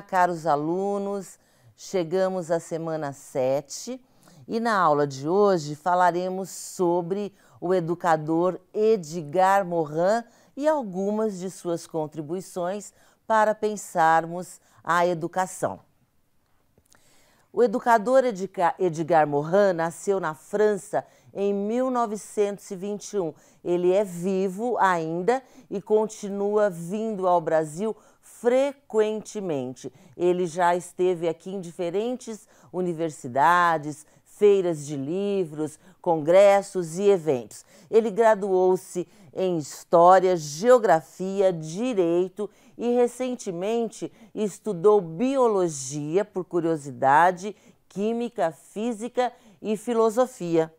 Olá, caros alunos! Chegamos à semana 7 e na aula de hoje falaremos sobre o educador Edgar Morin e algumas de suas contribuições para pensarmos a educação. O educador Edgar Morin nasceu na França em 1921. Ele é vivo ainda e continua vindo ao Brasil frequentemente. Ele já esteve aqui em diferentes universidades, feiras de livros, congressos e eventos. Ele graduou-se em História, Geografia, Direito e recentemente estudou Biologia, por curiosidade, Química, Física e Filosofia.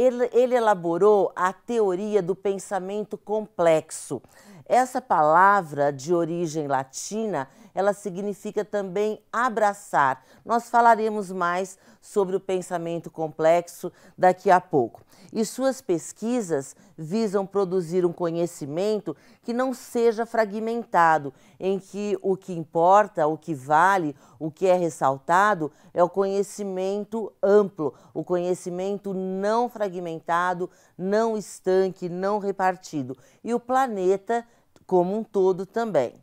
Ele, ele elaborou a teoria do pensamento complexo. Essa palavra de origem latina ela significa também abraçar. Nós falaremos mais sobre o pensamento complexo daqui a pouco. E suas pesquisas visam produzir um conhecimento que não seja fragmentado, em que o que importa, o que vale, o que é ressaltado é o conhecimento amplo, o conhecimento não fragmentado, não estanque, não repartido. E o planeta como um todo também.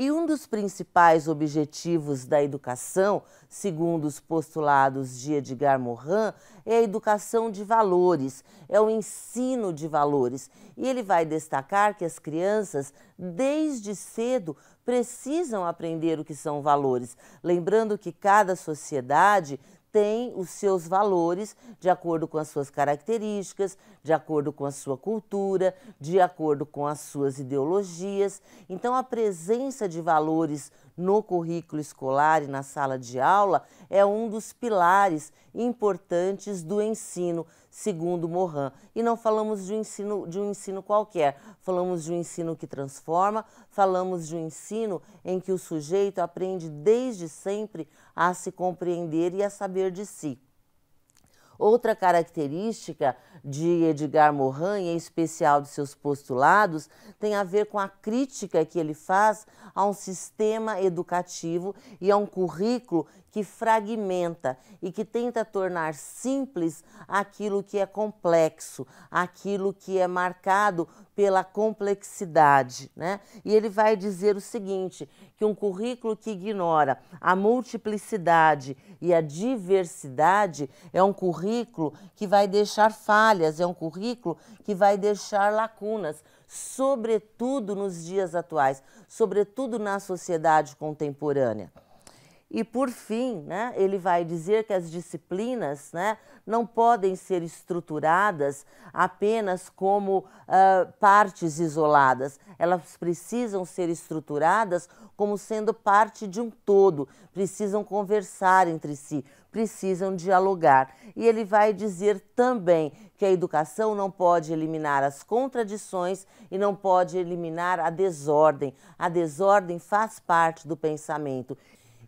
E um dos principais objetivos da educação, segundo os postulados de Edgar Morin, é a educação de valores, é o ensino de valores. E ele vai destacar que as crianças, desde cedo, precisam aprender o que são valores, lembrando que cada sociedade têm os seus valores de acordo com as suas características, de acordo com a sua cultura, de acordo com as suas ideologias. Então, a presença de valores no currículo escolar e na sala de aula é um dos pilares importantes do ensino, segundo Mohan. E não falamos de um ensino, de um ensino qualquer, falamos de um ensino que transforma, falamos de um ensino em que o sujeito aprende desde sempre a se compreender e a saber de si. Outra característica de Edgar Morin, em especial de seus postulados, tem a ver com a crítica que ele faz a um sistema educativo e a um currículo que fragmenta e que tenta tornar simples aquilo que é complexo, aquilo que é marcado pela complexidade. Né? E ele vai dizer o seguinte: que um currículo que ignora a multiplicidade e a diversidade é um currículo que vai deixar falhas, é um currículo que vai deixar lacunas, sobretudo nos dias atuais, sobretudo na sociedade contemporânea. E, por fim, né, ele vai dizer que as disciplinas né, não podem ser estruturadas apenas como uh, partes isoladas, elas precisam ser estruturadas como sendo parte de um todo, precisam conversar entre si, precisam dialogar. E ele vai dizer também que a educação não pode eliminar as contradições e não pode eliminar a desordem. A desordem faz parte do pensamento.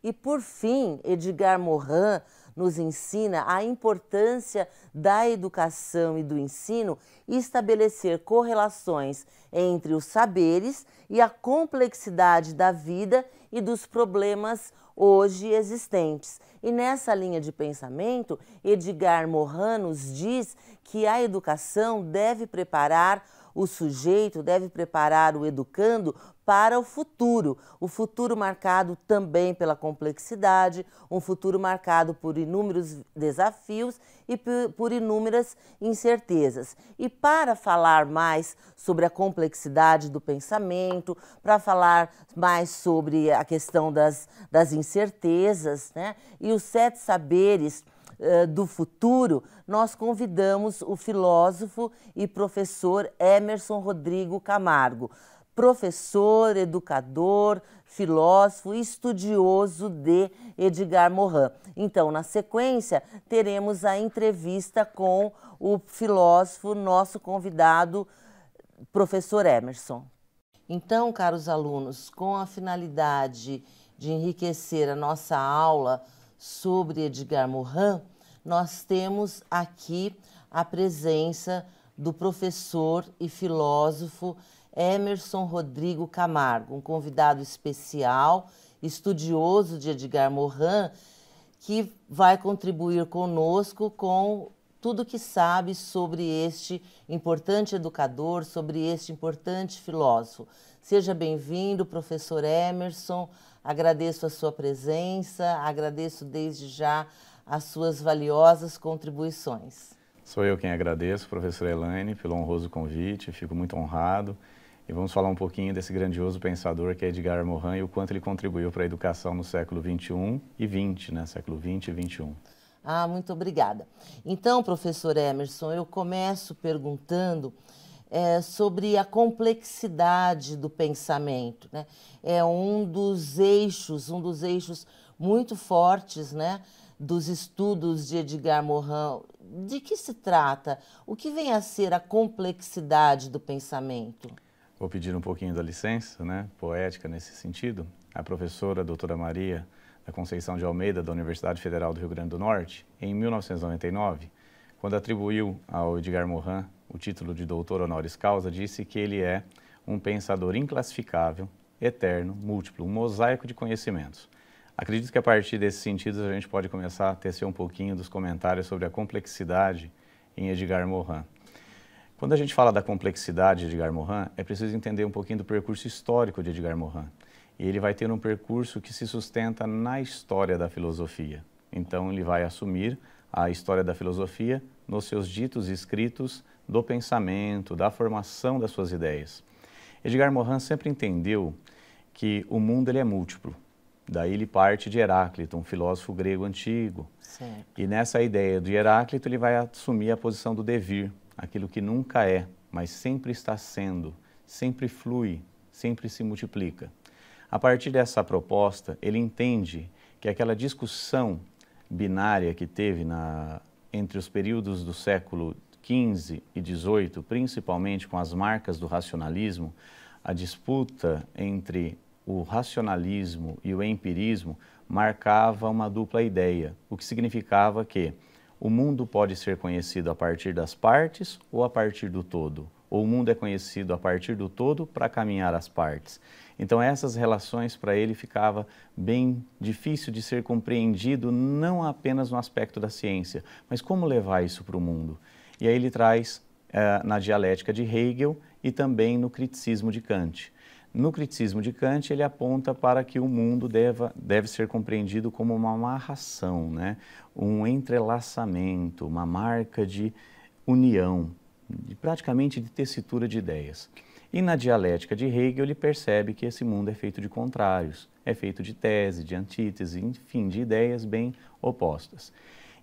E, por fim, Edgar Morin nos ensina a importância da educação e do ensino e estabelecer correlações entre os saberes e a complexidade da vida e dos problemas hoje existentes. E nessa linha de pensamento, Edgar Morin nos diz que a educação deve preparar o sujeito, deve preparar o educando para o futuro. O futuro marcado também pela complexidade, um futuro marcado por inúmeros desafios e por inúmeras incertezas. E para falar mais sobre a complexidade do pensamento, para falar mais sobre a questão das, das incertezas né? e os sete saberes eh, do futuro, nós convidamos o filósofo e professor Emerson Rodrigo Camargo professor, educador, filósofo, estudioso de Edgar Morin. Então, na sequência, teremos a entrevista com o filósofo, nosso convidado, professor Emerson. Então, caros alunos, com a finalidade de enriquecer a nossa aula sobre Edgar Morin, nós temos aqui a presença do professor e filósofo Emerson Rodrigo Camargo, um convidado especial, estudioso de Edgar Morin, que vai contribuir conosco com tudo que sabe sobre este importante educador, sobre este importante filósofo. Seja bem-vindo, professor Emerson. Agradeço a sua presença, agradeço desde já as suas valiosas contribuições. Sou eu quem agradeço, professora Elaine, pelo honroso convite. Fico muito honrado e vamos falar um pouquinho desse grandioso pensador que é Edgar Morin e o quanto ele contribuiu para a educação no século 21 e 20, né? Século 20 e 21. Ah, muito obrigada. Então, professor Emerson, eu começo perguntando é, sobre a complexidade do pensamento. Né? É um dos eixos, um dos eixos muito fortes né, dos estudos de Edgar Morin. De que se trata? O que vem a ser a complexidade do pensamento? Vou pedir um pouquinho da licença, né, poética nesse sentido. A professora doutora Maria da Conceição de Almeida, da Universidade Federal do Rio Grande do Norte, em 1999, quando atribuiu ao Edgar Morin o título de doutor honoris causa, disse que ele é um pensador inclassificável, eterno, múltiplo, um mosaico de conhecimentos. Acredito que a partir desses sentidos a gente pode começar a tecer um pouquinho dos comentários sobre a complexidade em Edgar Morin. Quando a gente fala da complexidade de Edgar Morin, é preciso entender um pouquinho do percurso histórico de Edgar Morin. E ele vai ter um percurso que se sustenta na história da filosofia. Então, ele vai assumir a história da filosofia nos seus ditos e escritos do pensamento, da formação das suas ideias. Edgar Morin sempre entendeu que o mundo ele é múltiplo. Daí ele parte de Heráclito, um filósofo grego antigo. Certo. E nessa ideia de Heráclito, ele vai assumir a posição do devir, aquilo que nunca é, mas sempre está sendo, sempre flui, sempre se multiplica. A partir dessa proposta, ele entende que aquela discussão binária que teve na, entre os períodos do século XV e XVIII, principalmente com as marcas do racionalismo, a disputa entre o racionalismo e o empirismo marcava uma dupla ideia, o que significava que o mundo pode ser conhecido a partir das partes ou a partir do todo. Ou o mundo é conhecido a partir do todo para caminhar as partes. Então essas relações para ele ficava bem difícil de ser compreendido não apenas no aspecto da ciência, mas como levar isso para o mundo. E aí ele traz eh, na dialética de Hegel e também no criticismo de Kant. No criticismo de Kant, ele aponta para que o mundo deva, deve ser compreendido como uma amarração, né? um entrelaçamento, uma marca de união, de, praticamente de tessitura de ideias. E na dialética de Hegel, ele percebe que esse mundo é feito de contrários, é feito de tese, de antítese, enfim, de ideias bem opostas.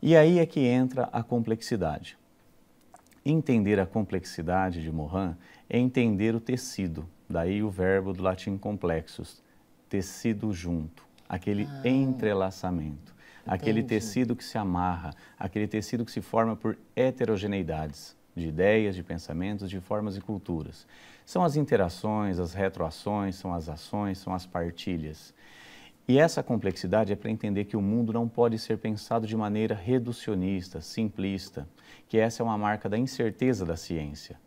E aí é que entra a complexidade. Entender a complexidade de Morin é entender o tecido, Daí o verbo do latim complexus, tecido junto, aquele ah, entrelaçamento, entendi. aquele tecido que se amarra, aquele tecido que se forma por heterogeneidades de ideias, de pensamentos, de formas e culturas. São as interações, as retroações, são as ações, são as partilhas. E essa complexidade é para entender que o mundo não pode ser pensado de maneira reducionista, simplista, que essa é uma marca da incerteza da ciência.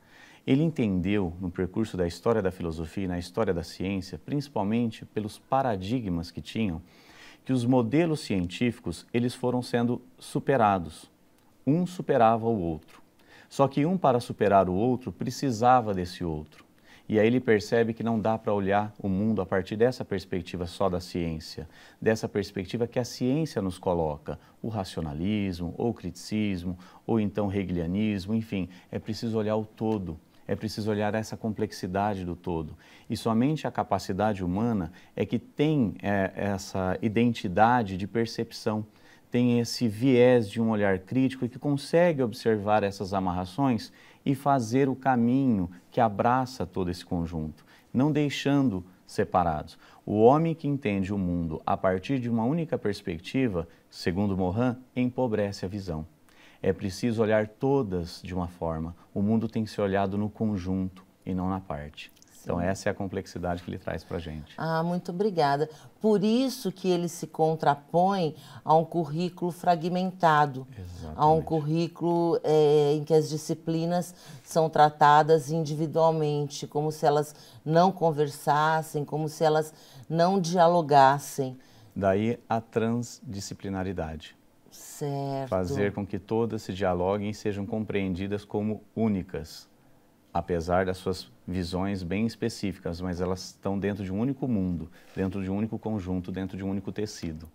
Ele entendeu, no percurso da história da filosofia e na história da ciência, principalmente pelos paradigmas que tinham, que os modelos científicos eles foram sendo superados. Um superava o outro. Só que um, para superar o outro, precisava desse outro. E aí ele percebe que não dá para olhar o mundo a partir dessa perspectiva só da ciência, dessa perspectiva que a ciência nos coloca, o racionalismo, ou o criticismo, ou então o hegelianismo, enfim, é preciso olhar o todo é preciso olhar essa complexidade do todo. E somente a capacidade humana é que tem é, essa identidade de percepção, tem esse viés de um olhar crítico e que consegue observar essas amarrações e fazer o caminho que abraça todo esse conjunto, não deixando separados. O homem que entende o mundo a partir de uma única perspectiva, segundo Morin, empobrece a visão. É preciso olhar todas de uma forma. O mundo tem que ser olhado no conjunto e não na parte. Então, Sim. Então essa é a complexidade que ele traz para a gente. Ah, muito obrigada. Por isso que ele se contrapõe a um currículo fragmentado, Exatamente. a um currículo é, em que as disciplinas são tratadas individualmente, como se elas não conversassem, como se elas não dialogassem. Daí a transdisciplinaridade. Certo. Fazer com que todas se dialoguem e sejam compreendidas como únicas, apesar das suas visões bem específicas, mas elas estão dentro de um único mundo, dentro de um único conjunto, dentro de um único tecido.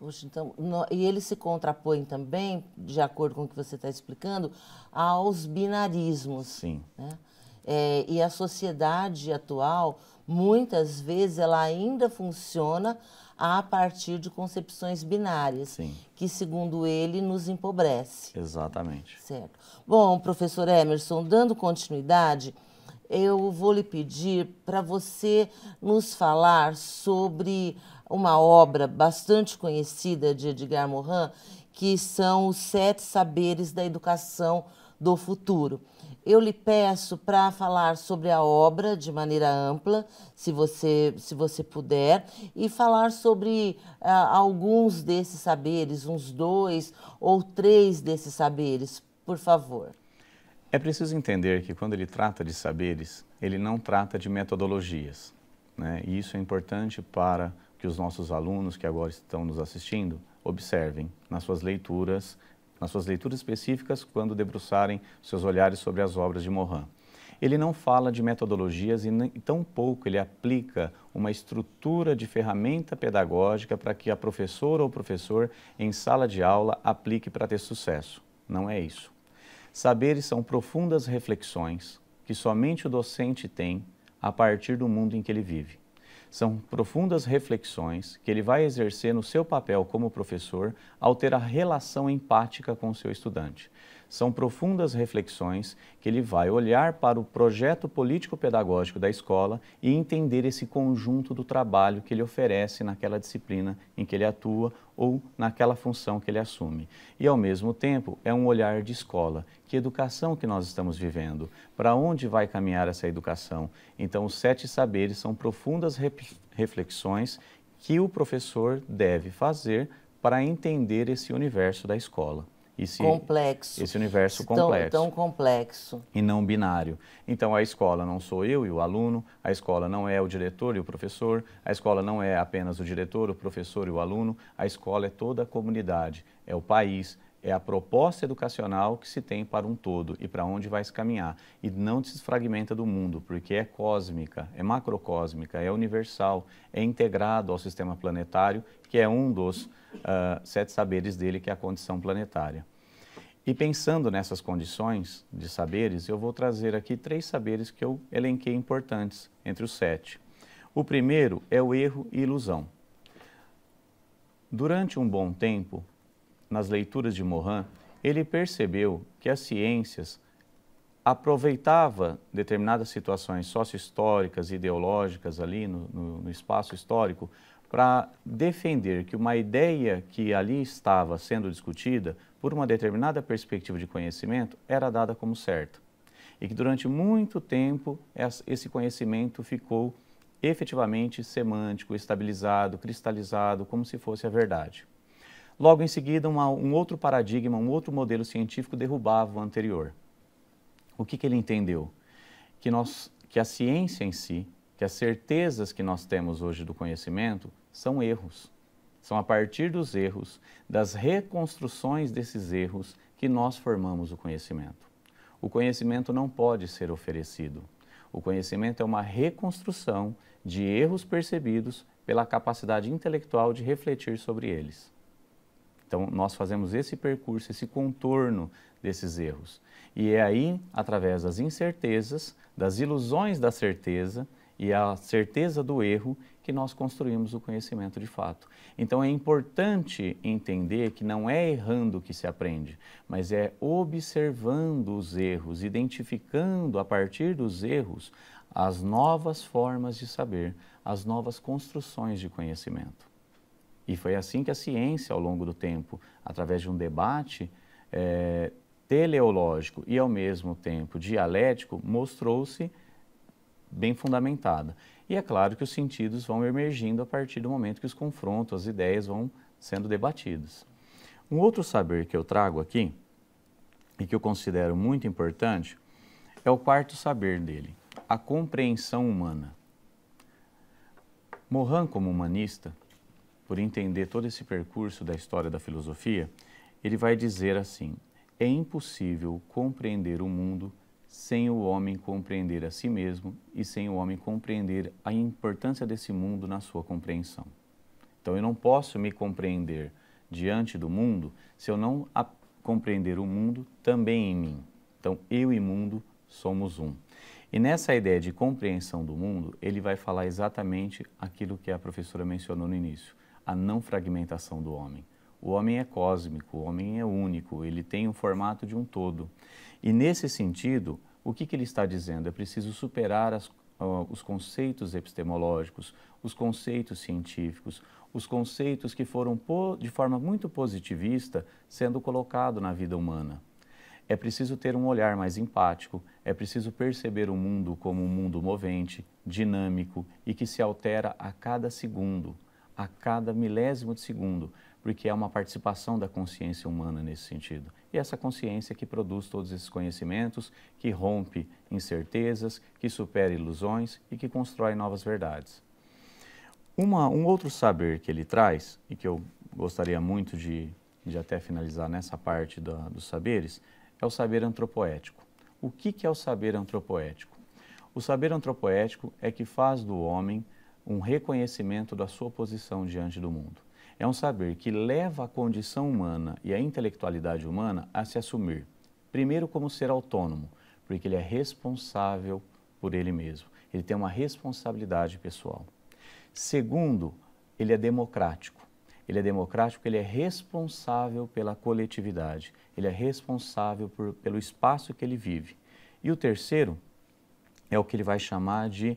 Poxa, então, no, e eles se contrapõem também, de acordo com o que você está explicando, aos binarismos. Sim. Né? É, e a sociedade atual, muitas vezes, ela ainda funciona a partir de concepções binárias, Sim. que, segundo ele, nos empobrece. Exatamente. Certo. Bom, professor Emerson, dando continuidade, eu vou lhe pedir para você nos falar sobre uma obra bastante conhecida de Edgar Morin, que são os sete saberes da educação do futuro. Eu lhe peço para falar sobre a obra de maneira ampla, se você, se você puder, e falar sobre uh, alguns desses saberes, uns dois ou três desses saberes, por favor. É preciso entender que quando ele trata de saberes, ele não trata de metodologias. Né? E isso é importante para que os nossos alunos que agora estão nos assistindo observem nas suas leituras nas suas leituras específicas, quando debruçarem seus olhares sobre as obras de Morin. Ele não fala de metodologias e nem, tampouco ele aplica uma estrutura de ferramenta pedagógica para que a professora ou professor em sala de aula aplique para ter sucesso. Não é isso. Saberes são profundas reflexões que somente o docente tem a partir do mundo em que ele vive. São profundas reflexões que ele vai exercer no seu papel como professor ao ter a relação empática com o seu estudante. São profundas reflexões que ele vai olhar para o projeto político-pedagógico da escola e entender esse conjunto do trabalho que ele oferece naquela disciplina em que ele atua ou naquela função que ele assume. E, ao mesmo tempo, é um olhar de escola. Que educação que nós estamos vivendo? Para onde vai caminhar essa educação? Então, os sete saberes são profundas reflexões que o professor deve fazer para entender esse universo da escola esse, complexo. esse universo complexo. Tão, tão complexo. E não binário. Então, a escola não sou eu e o aluno, a escola não é o diretor e o professor, a escola não é apenas o diretor, o professor e o aluno, a escola é toda a comunidade, é o país, é a proposta educacional que se tem para um todo e para onde vai se caminhar. E não se fragmenta do mundo, porque é cósmica, é macrocósmica, é universal, é integrado ao sistema planetário, que é um dos uh, sete saberes dele, que é a condição planetária. E pensando nessas condições de saberes, eu vou trazer aqui três saberes que eu elenquei importantes entre os sete. O primeiro é o erro e ilusão. Durante um bom tempo, nas leituras de Morin, ele percebeu que as ciências aproveitava determinadas situações soci-históricas ideológicas ali no, no, no espaço histórico para defender que uma ideia que ali estava sendo discutida por uma determinada perspectiva de conhecimento era dada como certa. E que durante muito tempo esse conhecimento ficou efetivamente semântico, estabilizado, cristalizado, como se fosse a verdade. Logo em seguida, uma, um outro paradigma, um outro modelo científico derrubava o anterior. O que, que ele entendeu? Que, nós, que a ciência em si, que as certezas que nós temos hoje do conhecimento, são erros. São a partir dos erros, das reconstruções desses erros, que nós formamos o conhecimento. O conhecimento não pode ser oferecido. O conhecimento é uma reconstrução de erros percebidos pela capacidade intelectual de refletir sobre eles. Então, nós fazemos esse percurso, esse contorno desses erros. E é aí, através das incertezas, das ilusões da certeza e a certeza do erro, que nós construímos o conhecimento de fato. Então é importante entender que não é errando que se aprende, mas é observando os erros, identificando a partir dos erros as novas formas de saber, as novas construções de conhecimento. E foi assim que a ciência, ao longo do tempo, através de um debate é, teleológico e ao mesmo tempo dialético, mostrou-se bem fundamentada. E é claro que os sentidos vão emergindo a partir do momento que os confrontos, as ideias vão sendo debatidos. Um outro saber que eu trago aqui e que eu considero muito importante é o quarto saber dele, a compreensão humana. Mohan, como humanista, por entender todo esse percurso da história da filosofia, ele vai dizer assim: é impossível compreender o mundo sem o homem compreender a si mesmo e sem o homem compreender a importância desse mundo na sua compreensão. Então eu não posso me compreender diante do mundo se eu não compreender o mundo também em mim. Então eu e mundo somos um. E nessa ideia de compreensão do mundo, ele vai falar exatamente aquilo que a professora mencionou no início a não fragmentação do homem. O homem é cósmico, o homem é único, ele tem o um formato de um todo. E nesse sentido, o que, que ele está dizendo? É preciso superar as, uh, os conceitos epistemológicos, os conceitos científicos, os conceitos que foram, de forma muito positivista, sendo colocados na vida humana. É preciso ter um olhar mais empático, é preciso perceber o mundo como um mundo movente, dinâmico e que se altera a cada segundo a cada milésimo de segundo, porque é uma participação da consciência humana nesse sentido. E essa consciência que produz todos esses conhecimentos, que rompe incertezas, que supera ilusões e que constrói novas verdades. Uma, um outro saber que ele traz, e que eu gostaria muito de, de até finalizar nessa parte da, dos saberes, é o saber antropoético. O que, que é o saber antropoético? O saber antropoético é que faz do homem um reconhecimento da sua posição diante do mundo. É um saber que leva a condição humana e a intelectualidade humana a se assumir, primeiro, como ser autônomo, porque ele é responsável por ele mesmo. Ele tem uma responsabilidade pessoal. Segundo, ele é democrático. Ele é democrático, ele é responsável pela coletividade, ele é responsável por, pelo espaço que ele vive. E o terceiro é o que ele vai chamar de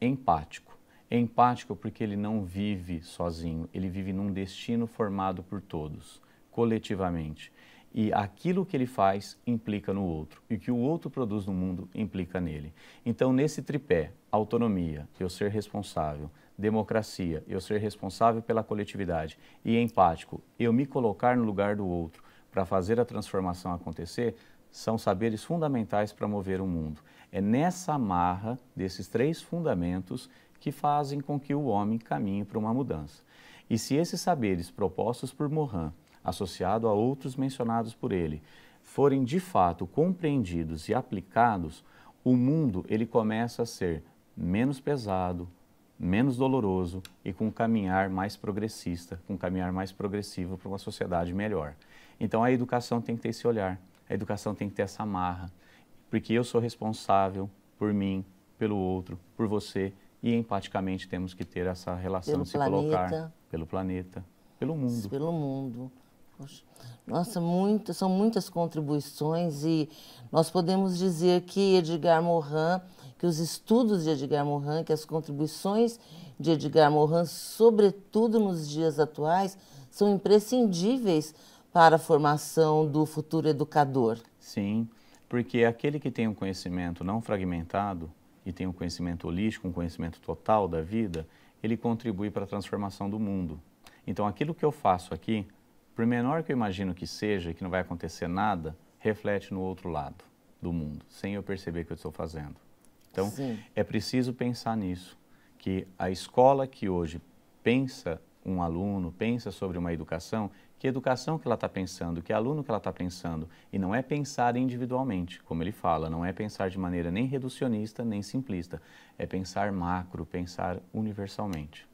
empático é empático porque ele não vive sozinho, ele vive num destino formado por todos, coletivamente. E aquilo que ele faz implica no outro, e o que o outro produz no mundo implica nele. Então, nesse tripé, autonomia, eu ser responsável, democracia, eu ser responsável pela coletividade, e empático, eu me colocar no lugar do outro para fazer a transformação acontecer, são saberes fundamentais para mover o mundo. É nessa amarra desses três fundamentos que fazem com que o homem caminhe para uma mudança. E se esses saberes propostos por Morin, associado a outros mencionados por ele, forem de fato compreendidos e aplicados, o mundo ele começa a ser menos pesado, menos doloroso e com um caminhar mais progressista, com um caminhar mais progressivo para uma sociedade melhor. Então a educação tem que ter esse olhar, a educação tem que ter essa marra, porque eu sou responsável por mim, pelo outro, por você e empaticamente temos que ter essa relação pelo de se planeta, colocar pelo planeta, pelo mundo. Pelo mundo. Poxa. Nossa, são muitas contribuições e nós podemos dizer que Edgar Morin, que os estudos de Edgar Morin, que as contribuições de Edgar Morin, sobretudo nos dias atuais, são imprescindíveis para a formação do futuro educador. Sim, porque aquele que tem um conhecimento não fragmentado, e tem um conhecimento holístico, um conhecimento total da vida, ele contribui para a transformação do mundo. Então, aquilo que eu faço aqui, por menor que eu imagino que seja, que não vai acontecer nada, reflete no outro lado do mundo, sem eu perceber que eu estou fazendo. Então, Sim. é preciso pensar nisso, que a escola que hoje pensa um aluno pensa sobre uma educação, que educação que ela está pensando, que aluno que ela está pensando. E não é pensar individualmente, como ele fala, não é pensar de maneira nem reducionista, nem simplista. É pensar macro, pensar universalmente.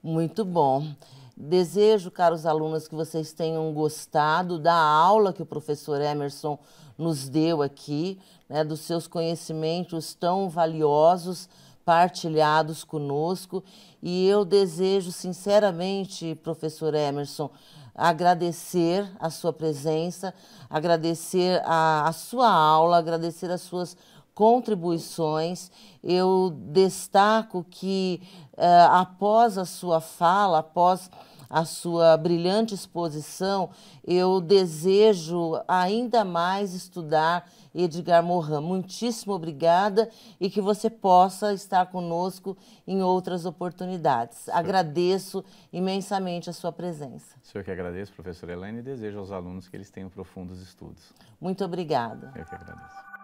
Muito bom. Desejo, caros alunos, que vocês tenham gostado da aula que o professor Emerson nos deu aqui, né, dos seus conhecimentos tão valiosos partilhados conosco. E eu desejo sinceramente, professor Emerson, agradecer a sua presença, agradecer a, a sua aula, agradecer as suas contribuições. Eu destaco que, uh, após a sua fala, após a sua brilhante exposição, eu desejo ainda mais estudar Edgar Morin. Muitíssimo obrigada e que você possa estar conosco em outras oportunidades. Senhor. Agradeço imensamente a sua presença. Senhor que agradeço, professora Helene, e desejo aos alunos que eles tenham profundos estudos. Muito obrigada. Eu que agradeço.